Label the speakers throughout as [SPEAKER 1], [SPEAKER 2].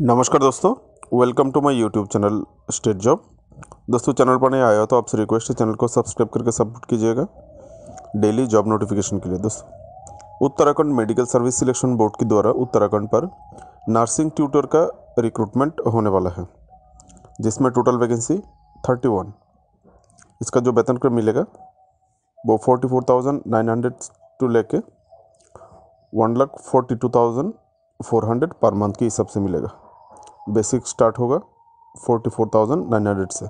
[SPEAKER 1] नमस्कार दोस्तों welcome to my YouTube channel state job दोस्तों चैनल पर नहीं आया तो आपसे रिक्वेस्ट है चैनल को सब्सक्राइब करके सपोर्ट कीजिएगा डेली जॉब नोटिफिकेशन के लिए दोस्तों Uttarakhand medical service selection board के द्वारा उत्तराखंड पर नर्सिंग ट्यूटर का रिक्रूटमेंट होने वाला है जिसमें टोटल वैकेंसी थर्टी वन इसका जो वेतन क्रम मिलेगा वो forty four thousand nine hundred two लेके one lakh forty two thousand four hundred पर मंथ के हिसाब से मिलेगा बेसिक स्टार्ट होगा forty four thousand nine hundred से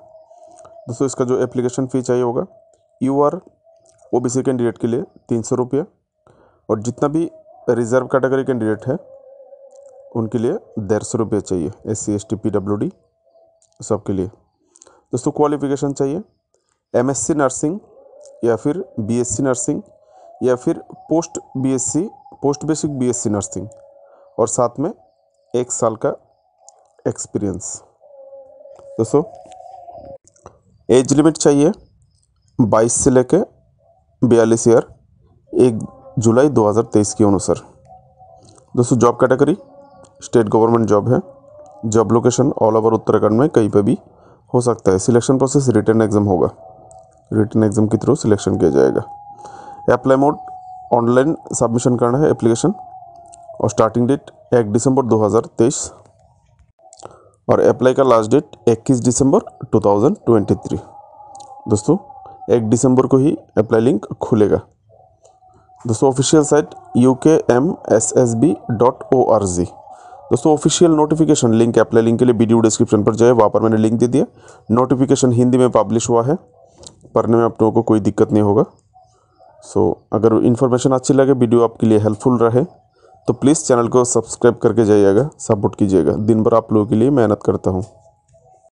[SPEAKER 1] दोस्तों इसका जो एप्लीकेशन फ़ी चाहिए होगा U R O B C candidate के लिए तीन सौ रुपये और जितना भी रिजर्व कैटेगरी कैंडिडेट है उनके लिए डेढ़ सौ रुपये चाहिए S C S T P W D सब के लिए दोस्तों क्वालिफिकेशन चाहिए एम एस सी नर्सिंग या फिर बी एस सी नर्सिंग या फिर post B S C post basic B S C nursing और साथ में एक साल का एक्सपीरियंस दोस्तों एज लिमिट चाहिए 22 से लेके बयालीस ईयर एक जुलाई 2023 के अनुसार दोस्तों job category state government job है job location all over Uttarakhand में कहीं पे भी हो सकता है सिलेक्शन प्रोसेस रिटर्न एग्ज़ाम होगा रिटर्न एग्ज़ाम के थ्रू सिलेक्शन किया जाएगा अप्लाई मोड ऑनलाइन सबमिशन करना है एप्लीकेशन और स्टार्टिंग डेट एक दिसंबर 2023 और अप्लाई का लास्ट डेट 21 दिसंबर 2023 दोस्तों एक दिसंबर को ही अप्लाई लिंक खुलेगा दोस्तों official site U K M S S B dot O R G दोस्तों official notification link apply link के लिए वीडियो डिस्क्रिप्शन पर जाए वहाँ पर मैंने लिंक दे दिया नोटिफिकेशन हिंदी में पब्लिश हुआ है पढ़ने में आप लोगों को कोई दिक्कत नहीं होगा सो so, अगर इन्फॉर्मेशन अच्छी लगे वीडियो आपके लिए हेल्पफुल रहे तो प्लीज़ चैनल को सब्सक्राइब करके जाइएगा सपोर्ट कीजिएगा दिन भर आप लोगों के लिए मेहनत करता हूँ